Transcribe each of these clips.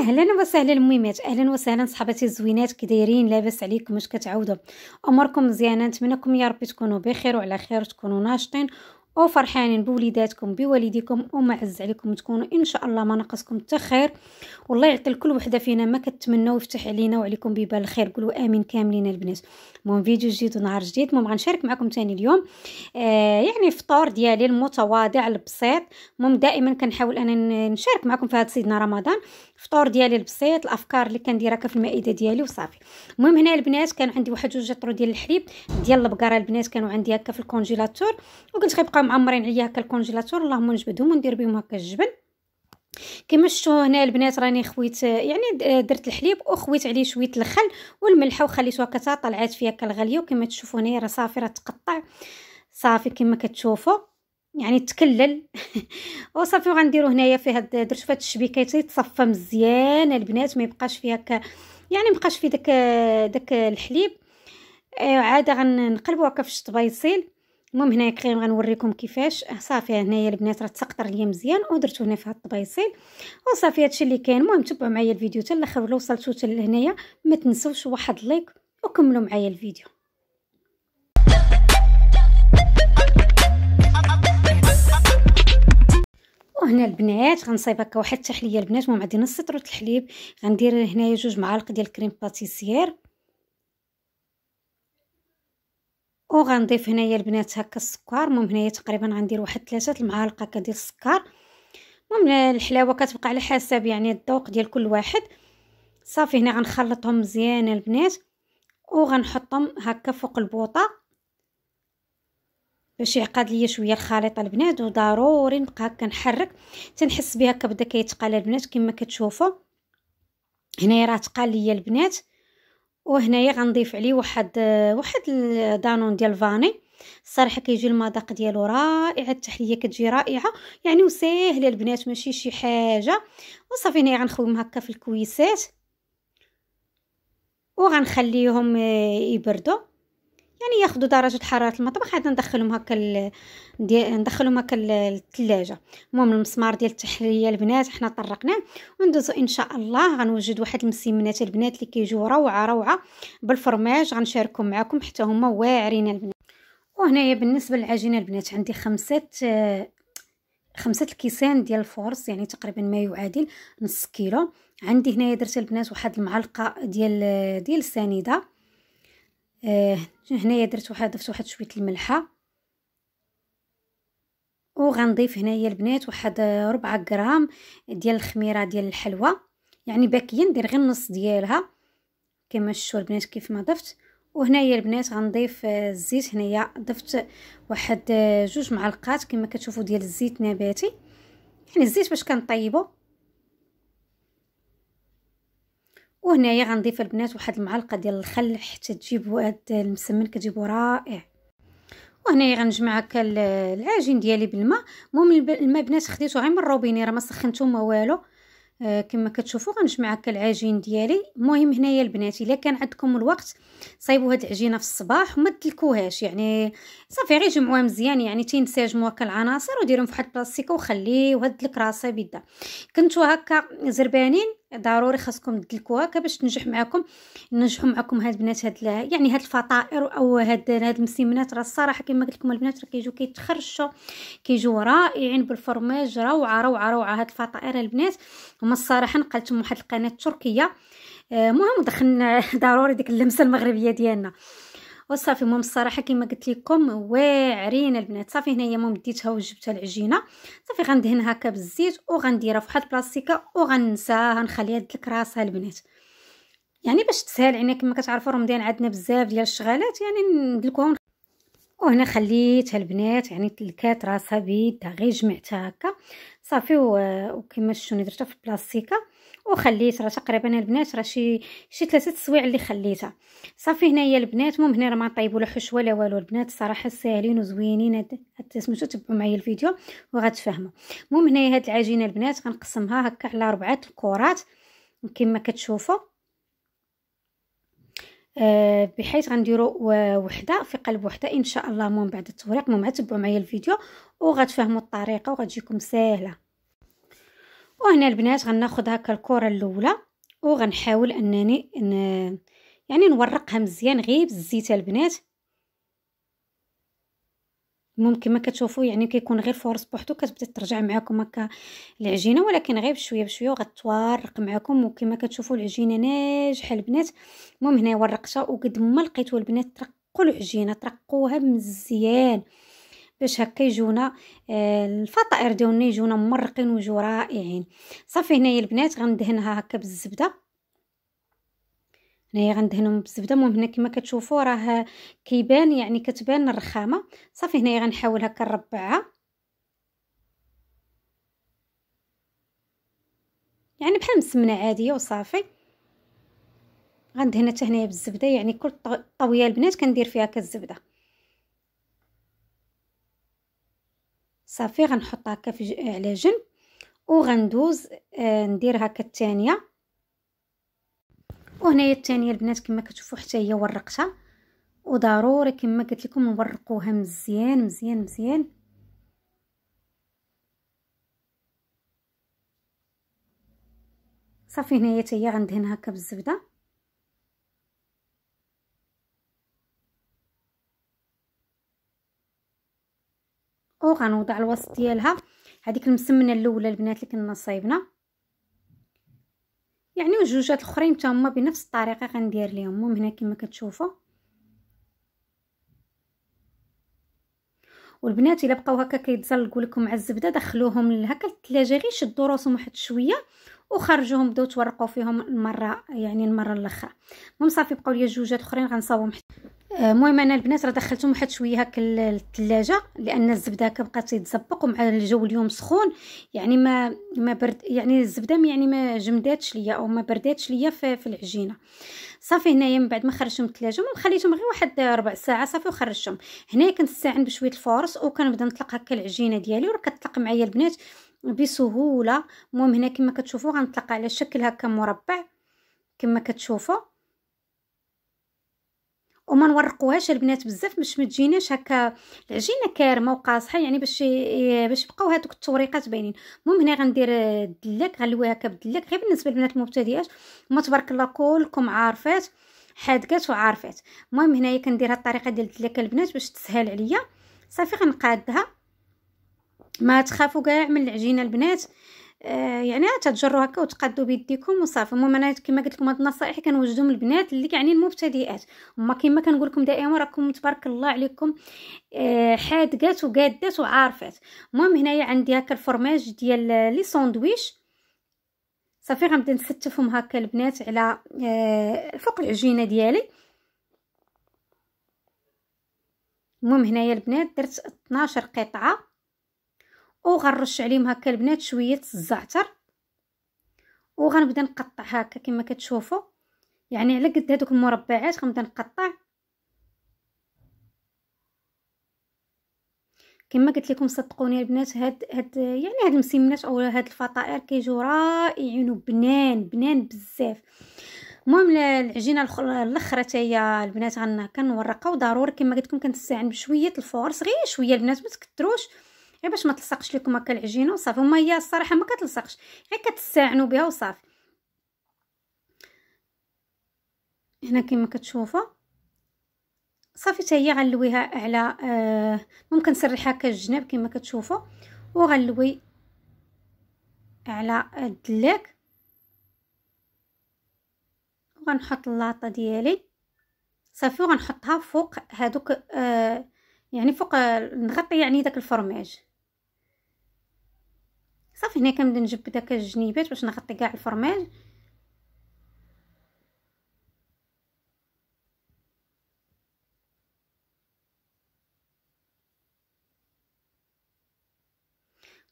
اهلا وسهلا الميمات اهلا وسهلا صحباتي الزوينات كي دايرين لاباس عليكم واش كتعاودوا اموركم مزيانه نتمنىكم يا ربي تكونوا بخير وعلى خير تكونوا ناشطين وفرحانين بوليداتكم بوالديكم ومعز عليكم تكونوا ان شاء الله ما نقصكم حتى خير والله يعطي لكل وحده فينا ما كتمنى ويفتح علينا وعليكم ببال الخير قولوا امين كاملين البنات المهم فيديو جديد ونهار جديد المهم غنشارك معكم تاني اليوم آه يعني الفطور ديالي المتواضع البسيط المهم دائما كنحاول انا نشارك معكم في هذا سيدنا رمضان الفطور ديالي البسيط الافكار اللي كنديرها في المائده ديالي وصافي المهم هنا البنات كان عندي واحد جوج طرو ديال الحليب ديال البقره البنات كانوا عندي هكا في الكونجيلاتور وكنت كيبقى معمرين عليا هكا الكونجيلاتور اللهم نجبدهم وندير بهم هكا الجبن كما شفتوا هنا البنات راني خويت يعني درت الحليب وخويت عليه شويه الخل والملحه وخليتها كتا طلعات فيها الغليه وكما تشوفوا هنا راه صافي راه تقطع صافي كما كتشوفوا يعني تكلل وصافي وغنديروا هنايا في هاد درت فهاد هاد الشبيكه يتصفى مزيان البنات ما يبقاش فيها هكا يعني مبقاش في داك داك الحليب آه، عاده غنقلبوا هكا في الشط المهم هنايا كريم غنوريكم كيفاش صافي هنايا البنات راه تسقطر ليا مزيان ودرتو هنا في هاد الطبيصيل وصافي هادشي اللي كاين المهم تبعوا معايا الفيديو حتى الاخر ولا وصلتو حتى لهنايا ما تنسوش واحد لايك وكملوا معايا الفيديو وهنا البنات غنصايب هكا واحد التحليه البنات المهم غادي نسطروا الحليب غندير هنايا جوج معالق ديال كريم باتيسير وغنضيف هنايا البنات هكا السكر المهم هنايا تقريبا غندير واحد ثلاثه المعالق هكا ديال السكر المهم الحلاوه كتبقى على حسب يعني الذوق ديال كل واحد صافي هنا غنخلطهم مزيان البنات وغنحطهم هكا فوق البوطه باش يعقد ليا شويه الخليط البنات وضروري نبقى هكا نحرك تنحس بها هكا بدا كيتقال البنات كما كتشوفوا هنايا راه تقال ليا البنات وهنايا غنضيف عليه واحد واحد دانون ديال فاني الصراحه كيجي المذاق ديالو رائع التحليه كتجي رائعه يعني وساهل البنات ماشي شي حاجه وصافي هنايا غنخويهم هكا في الكويسات وغنخليهم آه، يبردوا يعني ياخذوا درجه حراره المطبخ عاد ندخلهم هكا ال... ندخلهم هكا الثلاجه المهم المسمار ديال التحرير البنات حنا طرقناه وندوزو ان شاء الله غنوجد واحد المسيمنات البنات اللي كيجيو روعه روعه بالفرماج غنشاركهم معكم حتى هما واعرين البنات وهنايا بالنسبه للعجينه البنات عندي خمسه خمسة الكيسان ديال الفورس يعني تقريبا ما يعادل نص كيلو عندي هنايا درت البنات واحد المعلقه ديال ديال السنيده آه هنايا درت واحد ضفت واحد شويه الملحه وغنضيف هنايا البنات واحد آه، ربعة غرام ديال الخميره ديال الحلوى يعني باكيه ندير غير النص ديالها كما شفتوا البنات كيف ما ضفت وهنايا البنات غنضيف آه، الزيت هنايا ضفت واحد آه، جوج معلقات كما كتشوفوا ديال الزيت نباتي يعني الزيت باش كنطيبو وهنايا غنضيف البنات واحد المعلقه ديال الخل حتى تجيب هاد المسمن كتجيبو رائع وهنايا غنجمع هكا العجين ديالي بالماء المهم الماء البنات خديته غير من الروبيني راه ما سخنته ما والو آه كما كتشوفوا غنجمع هكا العجين ديالي المهم هنايا البنات الا كان عندكم الوقت صايبوا هاد العجينه في الصباح وما تلكوهاش يعني صافي غير جمعوها مزيان يعني تينسجموا هكا العناصر وديرهم في واحد البلاستيكه وخليه وهد الكراسه راسه كنتو هكا زربانين ضروري خاصكم الكواكب باش تنجح معكم ننجحوا معكم هاد البنات هاد يعني هاد الفطائر او هاد هاد المسيمنات راه الصراحه كما قلت لكم البنات راه كيجوا كيتخرشوا كيجوا رائعين بالفرماج روعه روعه روعه هاد الفطائر البنات هما الصراحه نقلتهم واحد القناه تركيه المهم آه، دخلنا ضروري ديك اللمسه المغربيه ديالنا وصافي المهم الصراحه كما قلت لكم واعرين البنات صافي هنايا المهم ديتها وجبتها العجينه صافي غندهنها هكا بالزيت وغنديرها فواحد البلاستيكه وغنساها نخليها تدلك راسها البنات يعني باش تسهل علينا كما كتعرفوا رمضان عندنا بزاف ديال الشغالات يعني ندلكوها وهنا خليتها البنات يعني تلكات راسها بيدها غير جمعتها هكا صافي وكما شفتوني درتها في البلاستيكه وخليت راه تقريبا البنات راه شي شي ثلاثه السوايع اللي خليتها صافي هنايا البنات المهم هنا راه ما طيبوا لا حشوه لا والو البنات الصراحه ساهلين وزوينين حتى سمعتوا تبعوا معايا الفيديو وغتفهموا المهم هنايا هاد العجينه البنات غنقسمها هكا على ربعه الكرات كما كتشوفوا آه، بحيث غنديروا وحده في قلب وحده ان شاء الله من بعد التوريق المهم تبعوا معايا الفيديو وغتفهموا الطريقه وغتجيكم ساهله وهنا البنات غناخد هكا الكره الاولى وغنحاول انني ن... يعني نورقها مزيان غير بالزيت البنات ممكن ما كتشوفوا يعني كيكون غير فورس بوحدو كتبدا ترجع معكم هكا العجينه ولكن غير بشويه بشويه وغتورق معكم وكما كتشوفوا العجينه ناجحه البنات المهم هنا ورقتها وقد ما لقيتوا البنات ترقوا العجينه ترقوها مزيان باش هكا يجونا آه، الفطائر ديالنا يجونا مرقين ويجو رائعين صافي هنايا البنات غندهنها هكا بالزبده هنايا غندهنهم بالزبده المهم هنا كما كتشوفوا راه كيبان يعني كتبان الرخامه صافي هنايا غنحاول هكا نربعها يعني بحال مسمنه عاديه وصافي غندهنها حتى هنايا بالزبده يعني كل طويه البنات كندير فيها كالزبده صافي غنحطها هكا في على جنب وغندوز آه ندير هكا الثانيه وهنايا الثانيه البنات كما كتشوفوا حتى هي ورقتها وضروري كما قلت لكم نورقوها مزيان مزيان مزيان صافي هنايا حتى هي غندهن هكا بالزبده وغنوضع الوسط ديالها هذيك المسمنه الاولى البنات اللي كنا صايبنا يعني وجوجات الاخرين حتى هما بنفس الطريقه غندير لهم المهم هنا كما كتشوفوا والبنات الا بقاو هكا كيتزلقوا لكم مع الزبده دخلوهم هكا للثلاجه غير شدوا راسهم واحد شويه وخرجوهم بداو تورقوا فيهم المره يعني المره الاخرى المهم صافي بقاو لي جوجات اخرين غنصاوبهم المهم انا البنات راه دخلتهم واحد شويه هكا الثلاجه لان الزبده كبقى تيتزبق ومع الجو اليوم سخون يعني ما ما برد يعني الزبده يعني ما جمداتش ليا او ما برداتش ليا في, في العجينه صافي هنايا من بعد ما خرجتهم الثلاجه ما خليتهم غير واحد ربع ساعه صافي وخرجتهم هنايا كنستعن بشويه الفورس وكنبدا نطلق هكا العجينه ديالي وراه كتطلق معايا البنات بسهوله المهم هنا كما كتشوفوا غنطلق على شكل هكا مربع كما كتشوفوا وما نورقوهاش البنات بزاف باش ما تجيناش هكا العجينه كارمه وقاصحه يعني باش باش يبقاو هذوك التوريقات باينين المهم هنا غندير الدلاك غنلويها هكا بالدلاك غير بالنسبه للبنات المبتدئات ما تبارك الله كلكم عارفات حادقات وعارفات المهم هنايا كندير هاد الطريقه ديال الدلاك البنات باش تسهل عليا صافي غنقادها ما تخافوا كاع من العجينه البنات آه يعني تتجروا هكا وتقادوا بيديكم وصافي المهم انا كما قلت لكم هاد النصائح كنوجدهم للبنات اللي يعني المبتدئات هما كما كنقول لكم دائما راكم تبارك الله عليكم آه حادقات وقادات وعارفات المهم هنايا عندي هكا الفرماج ديال لي ساندويش صافي غنبدا نستفهم هكا البنات على آه فوق العجينه ديالي المهم هنايا البنات درت 12 قطعه وغنرش عليهم هكا البنات شويه الزعتر وغنبدا نقطع هكا كما كتشوفوا يعني على قد هذوك المربعات غنبدا نقطع كما قلت لكم صدقوني البنات هاد هاد يعني هاد المسمنات او هاد الفطائر كيجيو رائعين وبنان بنان بزاف المهم العجينه الاخرى حتى هي البنات غن كنورقها وضروري كما قلت لكم كنستعين بشويه الفورص غير شويه البنات ما تكثروش غير باش ما تلصقش لكم هكا العجينه وصافي هما هي الصراحه ما كتلصقش غير كتستعنوا بها وصافي هنا كما كتشوفوا صافي حتى هي غنلويها على آه ممكن نسرحها هكا الجناب كما كتشوفوا وغنلوي على الدلاك وغنحط اللاطه ديالي صافي وغنحطها فوق هادوك آه يعني فوق آه، نغطي يعني داك الفرماج صافي هنا كنبدا نجبد داك الجنيبات باش نغطي كاع الفرماج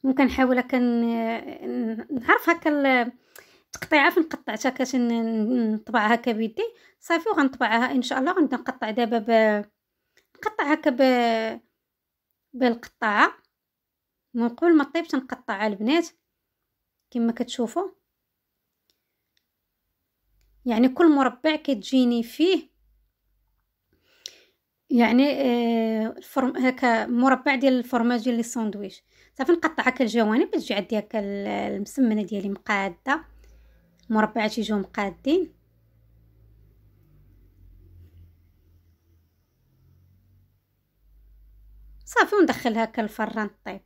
ممكن نحاول هكا نعرف هكا التقطيعه فين قطعتها نطبعها هكا بيدي صافي وغنطبعها ان شاء الله غنبدا نقطع دابا ب نقطع هكا ب بالقطاعه ونقول قبل ما طيب تنقطع البنات كما كتشوفوا يعني كل مربع كتجيني فيه يعني آه، الفرم هكا مربع ديال الفرماج ديال لي صافي نقطع هكا الجوانب باش تجي عندي هكا المسمنه ديالي مقاده المربعات يجيو مقادين صافي وندخل هكا الفران طيب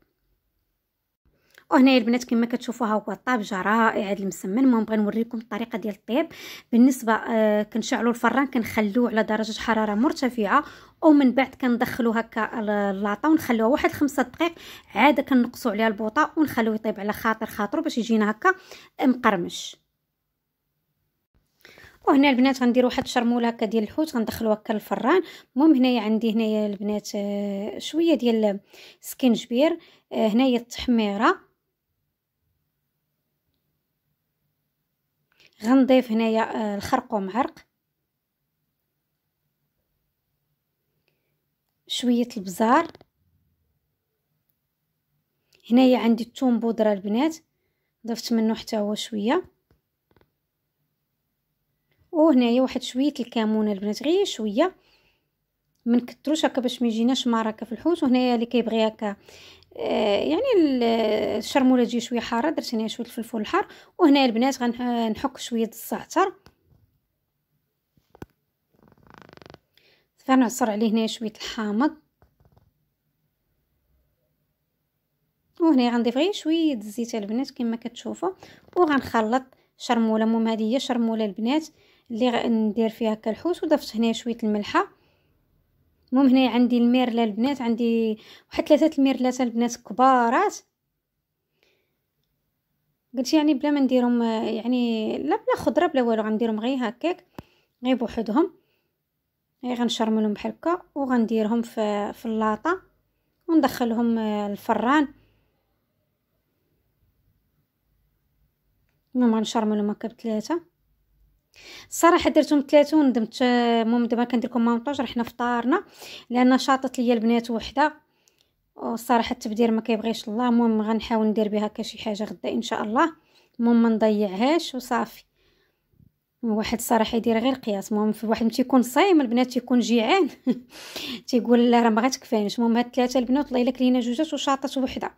وهنايا البنات كما كتشوفوها هو طابجه رائع هذا المسمن المهم بغي نوريكم الطريقه ديال الطيب بالنسبه آه كنشعلوا الفران كنخلوه على درجه حراره مرتفعه ومن بعد كندخلو هكا اللاطه ونخلوها واحد خمسة دقائق عاده كنقصوا عليها البوطه ونخلوه يطيب على خاطر خاطرو باش يجينا هكا مقرمش وهنا البنات غندير واحد الشرموله هكا ديال الحوت غندخلو هكا للفران المهم هنايا عندي هنايا البنات آه، شويه ديال سكنجبير آه، هنايا التحميره غنضيف هنايا آه، الخرقوم عرق شويه البزار هنايا عندي الثوم بودره البنات ضفت منه حتى هو شويه وهنايا واحد شويه الكمون البنات غير شويه ما نكثروش هكا باش ما يجيناش ماركه في الحوت وهنايا اللي كيبغي هكا آه، يعني الشرموله تجي شويه حاره درت هنا شويه الفلفل الحار وهنا البنات غنحك شويه الزعتر فنعصر عليه هنا شويه الحامض وهنا غنضيف غير شويه الزيت البنات كما كتشوفوا وغنخلط شرموله المهم هذه هي شرموله البنات اللي غندير فيها كالحوت وضفت هنا شويه الملحه المهم هنايا عندي الميرله البنات عندي واحد ثلاثه الميرلات البنات كبارات قلت يعني بلا ما نديرهم يعني لا بلا خضره بلا والو غنديرهم غير هكاك غير بوحدهم غير غنشرملهم بحال هكا وغنديرهم في في اللاطه وندخلهم آه، الفران المهم غنشرملهم هكا بثلاثه الصراحه درتهم ثلاثة وندمت المهم دابا كندير لكم مونطاج راه حنا فطارنا لان شاطت ليا البنات وحده وصراحة التبدير ما كيبغيش الله المهم غنحاول ندير بها كشي حاجه غدا ان شاء الله المهم ما نضيعهاش وصافي واحد صراحه يدير غير قياس المهم في واحد تيكون صايم البنات تيكون جيعان تيقول لا راه ما غتكفانيش المهم هاد ثلاثه البنات والله الا كلينا جوجات وشاطت وحده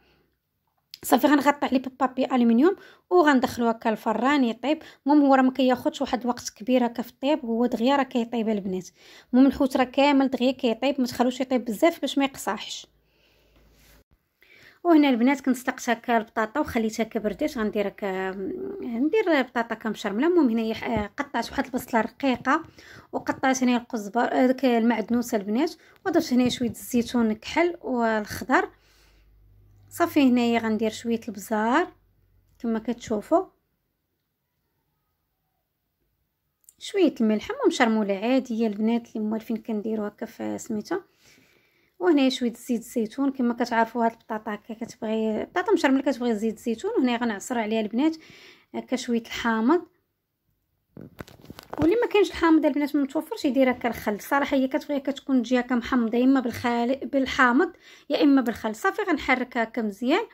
صافي غنغطي عليه ببابي الومنيوم وغندخلو هكا الفران يطيب المهم هو راه ما كياخذش واحد الوقت كبير هكا في الطيب هو دغيا راه كيطيب البنات المهم الحوت راه كامل دغيا كيطيب ما تخلوش يطيب بزاف باش ما يقصحش وهنا البنات كنت سلقت هكا البطاطا وخليتها كبردات غندير هكا ندير بطاطا كمشرمله المهم هنايا آه، قطعت واحد البصله رقيقه وقطعت هنايا القزبر داك آه، المعدنوس البنات وضفت هنايا شويه الزيتون كحل والخضر صافي هنايا غندير شويه البزار كما كتشوفوا شويه الملح ومشرموله عاديه البنات اللي موالفين كنديروا هكا في سميتو وهنا شويه زيت الزيتون كما كتعرفوا هاد البطاطا هكا كتبغي بطاطا مشرمله كتبغي زيت الزيتون وهنا غنعصر عليها البنات هكا شويه الحامض واللي ما كاينش الحامض البنات ما متوفرش هكا الخل صراحه هي كتبغي كتكون تجي هكا محمضه يا اما بالخال بالحامض يا اما بالخل صافي غنحركها هكا مزيان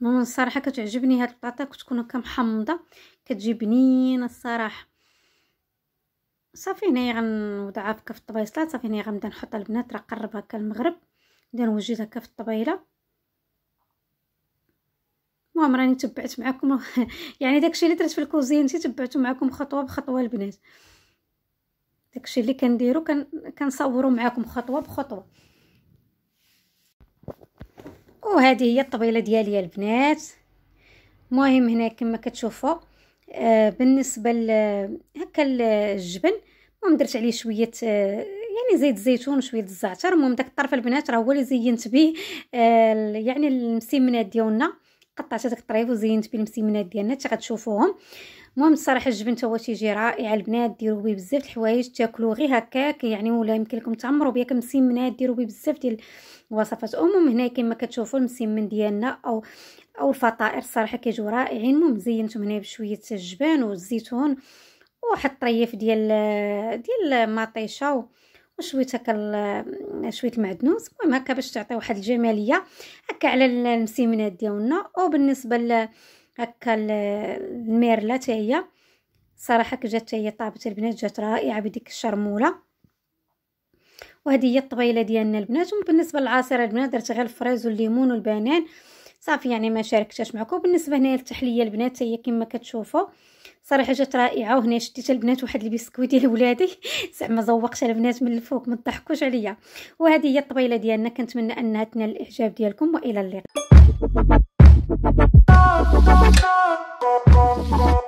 من الصراحه كتعجبني هاد البطاطا كتكون هكا محمضه كتجي بنينه الصراحه صافي هنايا غنوضعها هكا في الطبيصلات صافي هنايا غنبدا نحطها البنات راه قرب هكا المغرب نبدا نوجدها هكا في الطبيله المهم راني تبعت معكم يعني داكشي اللي درت في الكوزينتي تبعته معكم خطوه بخطوه البنات داكشي اللي كنديرو كن كنصورو معكم خطوه بخطوه وهذه هي الطبيله ديالي البنات المهم هنا كما كتشوفوا آه بالنسبه هكا الجبن المهم درت عليه شويه آه يعني زيت الزيتون وشويه الزعتر المهم داك الطرف البنات راه هو اللي زينت به آه يعني المسمنات ديالنا قطعت هذاك الطريف وزينت بالمسيمنات ديالنا حتى غتشوفوهم المهم الصراحه الجبن حتى هو تيجي رائع البنات ديروا به بزاف الحوايج تاكلوا غير هكاك يعني ولا يمكن لكم تعمروا بها كمسيمنات ديروا به بزاف ديال الوصفات المهم هنا كما كتشوفوا المسيمن ديالنا او او الفطائر الصراحه كيجيو رائعين المهم زينتهم هنا بشويه الجبان والزيتون وواحد الطريف ديال ديال مطيشه وشويت هكا شويه المعدنوس المهم هكا باش تعطي واحد الجماليه هكا على المسيمنات ديالنا وبالنسبه ل هكا الميرله حتى هي صراحه كجات حتى هي طابت البنات جات رائعه بديك الشرموله وهذه هي الطبيله ديالنا البنات وبالنسبه للعصير البنات درت غير الفريز والليمون والبنان صافي يعني ما شاركتهاش معكم بالنسبه هنايا للتحليه البنات هي كما كتشوفوا صراحه جات رائعه وهنا شديت البنات واحد البسكوي ديال ولادي زعما زوقت البنات من الفوق ما تضحكوش عليا وهذه هي الطبيله ديالنا كنتمنى انها تنال الاعجاب ديالكم والى اللقاء